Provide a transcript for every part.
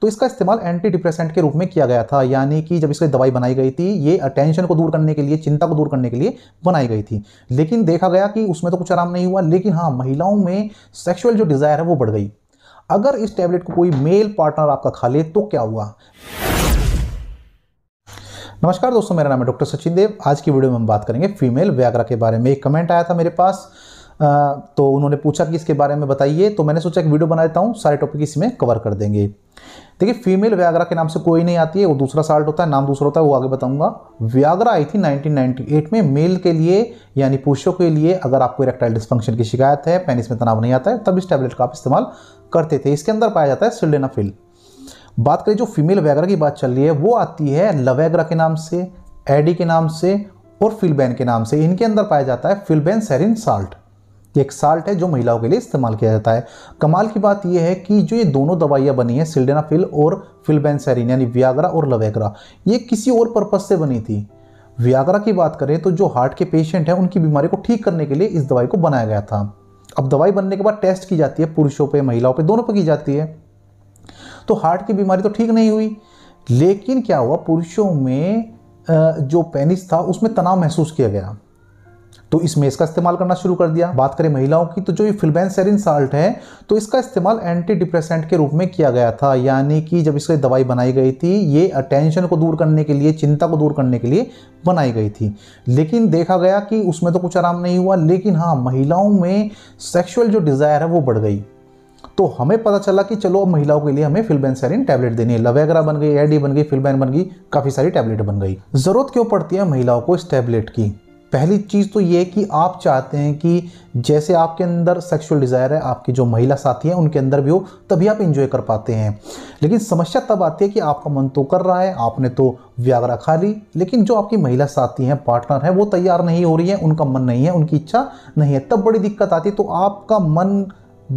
तो इसका इस्तेमाल एंटी डिप्रेसेंट के रूप में किया गया था यानी कि जब इसकी दवाई बनाई गई थी ये टेंशन को दूर करने के लिए चिंता को दूर करने के लिए बनाई गई थी लेकिन देखा गया कि उसमें तो कुछ आराम नहीं हुआ लेकिन हाँ महिलाओं में सेक्शुअल जो डिज़ायर है वो बढ़ गई अगर इस टैबलेट को कोई मेल पार्टनर आपका खा ले तो क्या हुआ नमस्कार दोस्तों मेरा नाम है डॉक्टर सचिन देव आज की वीडियो में हम बात करेंगे फीमेल व्याग्रा के बारे में एक कमेंट आया था मेरे पास आ, तो उन्होंने पूछा कि इसके बारे में बताइए तो मैंने सोचा कि वीडियो बना देता हूँ सारे टॉपिक इसमें कवर कर देंगे देखिए फीमेल व्याग्रा के नाम से कोई नहीं आती है वो दूसरा साल्ट होता है नाम दूसरा होता है वो आगे बताऊंगा व्याग्रा आई थी 1998 में मेल के लिए यानी पुरुषों के लिए अगर आपको इरेक्टाइल डिस्फंक्शन की शिकायत है पेनिस में तनाव नहीं आता है तब इस टैबलेट का आप इस्तेमाल करते थे इसके अंदर पाया जाता है सिल्डेनाफिल बात करें जो फीमेल व्याग्रा की बात चल रही है वो आती है लवैग्रा के नाम से एडी के नाम से और फिलबैन के नाम से इनके अंदर पाया जाता है फिलबैन सेरिन साल्ट एक साल्ट है जो महिलाओं के लिए इस्तेमाल किया जाता है कमाल की बात यह है कि जो ये दोनों दवाइयाँ बनी हैं सिल्डेनाफिल और फिलबेंसेरिन यानी व्यागरा और लवेगरा ये किसी और पर्पज़ से बनी थी व्याग्रा की बात करें तो जो हार्ट के पेशेंट हैं उनकी बीमारी को ठीक करने के लिए इस दवाई को बनाया गया था अब दवाई बनने के बाद टेस्ट की जाती है पुरुषों पर महिलाओं पर दोनों पर की जाती है तो हार्ट की बीमारी तो ठीक नहीं हुई लेकिन क्या हुआ पुरुषों में जो पेनिस था उसमें तनाव महसूस किया गया तो इसमें इसका इस्तेमाल करना शुरू कर दिया बात करें महिलाओं की तो जो ये फिल्बेंसेरिन साल्ट है तो इसका इस्तेमाल एंटी डिप्रेसेंट के रूप में किया गया था यानी कि जब इसकी दवाई बनाई गई थी ये अटेंशन को दूर करने के लिए चिंता को दूर करने के लिए बनाई गई थी लेकिन देखा गया कि उसमें तो कुछ आराम नहीं हुआ लेकिन हाँ महिलाओं में सेक्शुअल जो डिज़ायर है वो बढ़ गई तो हमें पता चला कि चलो अब महिलाओं के लिए हमें फिल्बेंसेरिन टैबलेट देनी है लवेगरा बन गई एडी बन गई फिल्बेन बन गई काफ़ी सारी टैबलेट बन गई ज़रूरत क्यों पड़ती है महिलाओं को इस टैबलेट की पहली चीज़ तो ये कि आप चाहते हैं कि जैसे आपके अंदर सेक्सुअल डिज़ायर है आपकी जो महिला साथी हैं उनके अंदर भी हो तभी आप इन्जॉय कर पाते हैं लेकिन समस्या तब आती है कि आपका मन तो कर रहा है आपने तो व्याग्रा खा ली लेकिन जो आपकी महिला साथी हैं पार्टनर हैं वो तैयार नहीं हो रही है उनका मन नहीं है उनकी इच्छा नहीं है तब बड़ी दिक्कत आती है तो आपका मन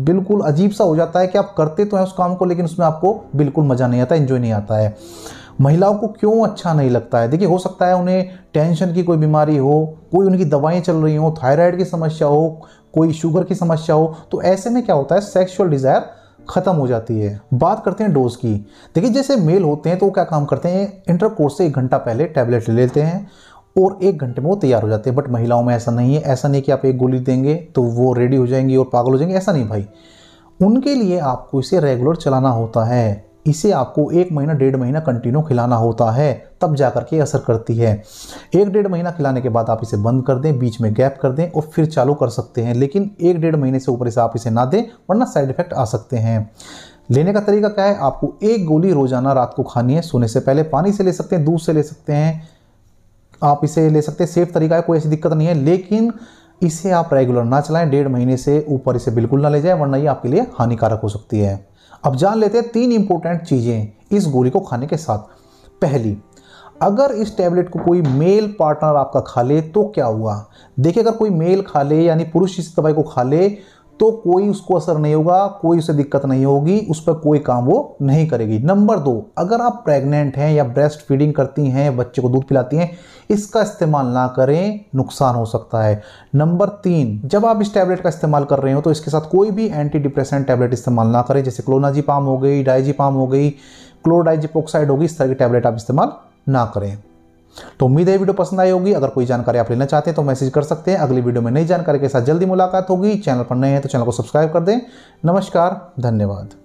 बिल्कुल अजीब सा हो जाता है कि आप करते तो हैं उस काम को लेकिन उसमें आपको बिल्कुल मज़ा नहीं आता इन्जॉय नहीं आता है महिलाओं को क्यों अच्छा नहीं लगता है देखिए हो सकता है उन्हें टेंशन की कोई बीमारी हो कोई उनकी दवाएं चल रही हो थायराइड की समस्या हो कोई शुगर की समस्या हो तो ऐसे में क्या होता है सेक्सुअल डिज़ायर ख़त्म हो जाती है बात करते हैं डोज की देखिए जैसे मेल होते हैं तो क्या काम करते हैं इंटरकोर्स से एक घंटा पहले टैबलेट ले लेते हैं और एक घंटे में वो तैयार हो जाते हैं बट महिलाओं में ऐसा नहीं है ऐसा नहीं कि आप एक गोली देंगे तो वो रेडी हो जाएंगी और पागल हो जाएंगे ऐसा नहीं भाई उनके लिए आपको इसे रेगुलर चलाना होता है इसे आपको एक महीना डेढ़ महीना कंटिन्यू खिलाना होता है तब जा कर के असर करती है एक डेढ़ महीना खिलाने के बाद आप इसे बंद कर दें बीच में गैप कर दें और फिर चालू कर सकते हैं लेकिन एक डेढ़ महीने से ऊपर इसे आप इसे ना दें वरना साइड इफेक्ट आ सकते हैं लेने का तरीका क्या है आपको एक गोली रोजाना रात को खानी है सोने से पहले पानी से ले सकते हैं दूध से ले सकते हैं आप इसे ले सकते हैं सेफ तरीका है कोई ऐसी दिक्कत नहीं है लेकिन इसे आप रेगुलर ना चलाएं डेढ़ महीने से ऊपर इसे बिल्कुल ना ले जाएं वरना ये आपके लिए हानिकारक हो सकती है अब जान लेते हैं तीन इंपॉर्टेंट चीज़ें इस गोली को खाने के साथ पहली अगर इस टैबलेट को कोई मेल पार्टनर आपका खा ले तो क्या हुआ देखिए अगर कोई मेल खा ले यानी पुरुष इस दवाई को खा ले तो कोई उसको असर नहीं होगा कोई उसे दिक्कत नहीं होगी उस पर कोई काम वो नहीं करेगी नंबर दो अगर आप प्रेग्नेंट हैं या ब्रेस्ट फीडिंग करती हैं बच्चे को दूध पिलाती हैं इसका इस्तेमाल ना करें नुकसान हो सकता है नंबर तीन जब आप इस टैबलेट का इस्तेमाल कर रहे हो तो इसके साथ कोई भी एंटी डिप्रेसेंट टैबलेट इस्तेमाल ना करें जैसे क्लोनाजीपाम हो गई डाइजीपाम हो गई क्लोरोडाइजिपोक्साइड होगी इस तरह की टैबलेट आप इस्तेमाल ना करें तो उम्मीद है वीडियो पसंद आई होगी अगर कोई जानकारी आप लेना चाहते हैं तो मैसेज कर सकते हैं अगली वीडियो में नई जानकारी के साथ जल्दी मुलाकात होगी चैनल पर नए हैं तो चैनल को सब्सक्राइब कर दें नमस्कार धन्यवाद